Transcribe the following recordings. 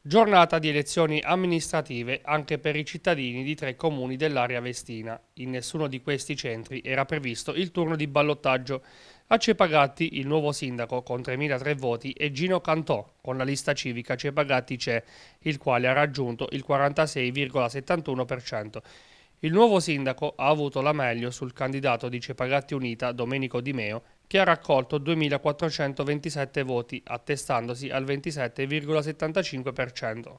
Giornata di elezioni amministrative anche per i cittadini di tre comuni dell'area vestina. In nessuno di questi centri era previsto il turno di ballottaggio. A Cepagatti il nuovo sindaco con 3.003 voti è Gino Cantò con la lista civica Cepagatti c'è, il quale ha raggiunto il 46,71%. Il nuovo sindaco ha avuto la meglio sul candidato di Cepagatti Unita Domenico Di Meo che ha raccolto 2.427 voti, attestandosi al 27,75%.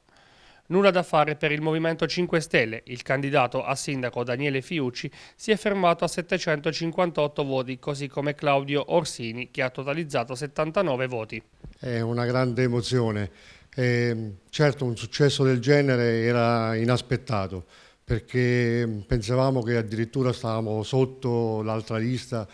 Nulla da fare per il Movimento 5 Stelle, il candidato a sindaco Daniele Fiucci si è fermato a 758 voti, così come Claudio Orsini che ha totalizzato 79 voti. È una grande emozione, eh, certo un successo del genere era inaspettato perché pensavamo che addirittura stavamo sotto l'altra lista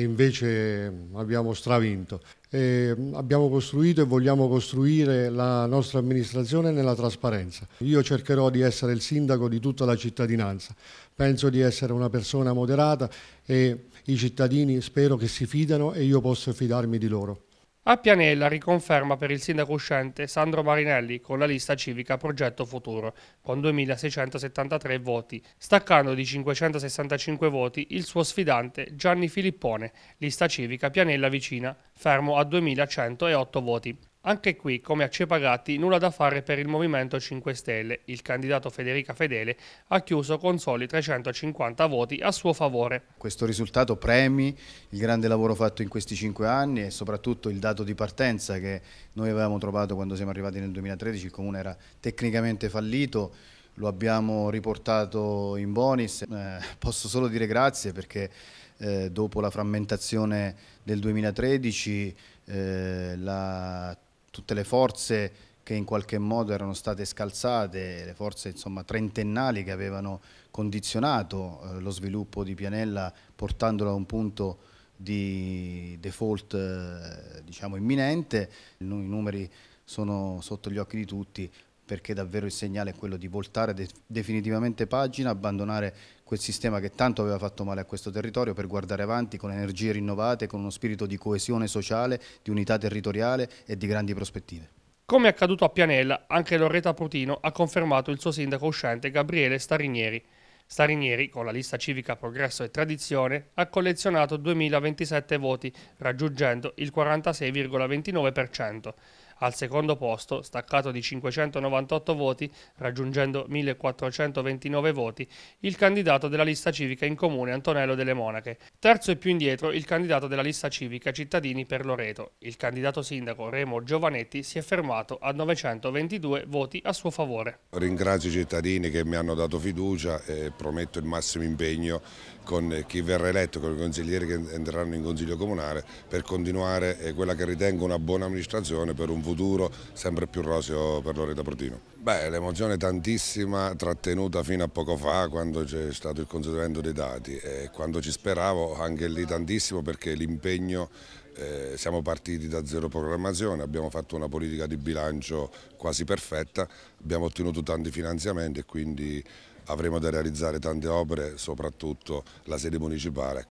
e invece mm, abbiamo stravinto. E mm, abbiamo costruito e vogliamo costruire la nostra amministrazione nella trasparenza. Io cercherò di essere il sindaco di tutta la cittadinanza, penso di essere una persona moderata e i cittadini spero che si fidano e io posso fidarmi di loro. A Pianella riconferma per il sindaco uscente Sandro Marinelli con la lista civica Progetto Futuro, con 2.673 voti, staccando di 565 voti il suo sfidante Gianni Filippone, lista civica Pianella Vicina, fermo a 2.108 voti. Anche qui, come a Cepagatti, nulla da fare per il Movimento 5 Stelle. Il candidato Federica Fedele ha chiuso con soli 350 voti a suo favore. Questo risultato premi il grande lavoro fatto in questi cinque anni e soprattutto il dato di partenza che noi avevamo trovato quando siamo arrivati nel 2013, il Comune era tecnicamente fallito, lo abbiamo riportato in bonis. Eh, posso solo dire grazie perché eh, dopo la frammentazione del 2013 eh, la tutte le forze che in qualche modo erano state scalzate, le forze insomma, trentennali che avevano condizionato eh, lo sviluppo di Pianella portandolo a un punto di default eh, diciamo imminente, i numeri sono sotto gli occhi di tutti perché davvero il segnale è quello di voltare de definitivamente pagina, abbandonare quel sistema che tanto aveva fatto male a questo territorio per guardare avanti con energie rinnovate, con uno spirito di coesione sociale, di unità territoriale e di grandi prospettive. Come è accaduto a Pianella, anche Loreta Prutino ha confermato il suo sindaco uscente Gabriele Starinieri. Starinieri, con la lista civica Progresso e Tradizione, ha collezionato 2027 voti, raggiungendo il 46,29% al secondo posto, staccato di 598 voti, raggiungendo 1429 voti, il candidato della lista civica in comune Antonello delle Monache. Terzo e più indietro il candidato della lista civica Cittadini per Loreto. Il candidato sindaco Remo Giovanetti si è fermato a 922 voti a suo favore. Ringrazio i cittadini che mi hanno dato fiducia e prometto il massimo impegno con chi verrà eletto, con i consiglieri che entreranno in consiglio comunale per continuare eh, quella che ritengo una buona amministrazione per un futuro futuro sempre più roseo per Loreto Portino. Beh, l'emozione tantissima, trattenuta fino a poco fa quando c'è stato il consideramento dei dati e quando ci speravo anche lì tantissimo perché l'impegno eh, siamo partiti da zero programmazione, abbiamo fatto una politica di bilancio quasi perfetta, abbiamo ottenuto tanti finanziamenti e quindi avremo da realizzare tante opere, soprattutto la sede municipale.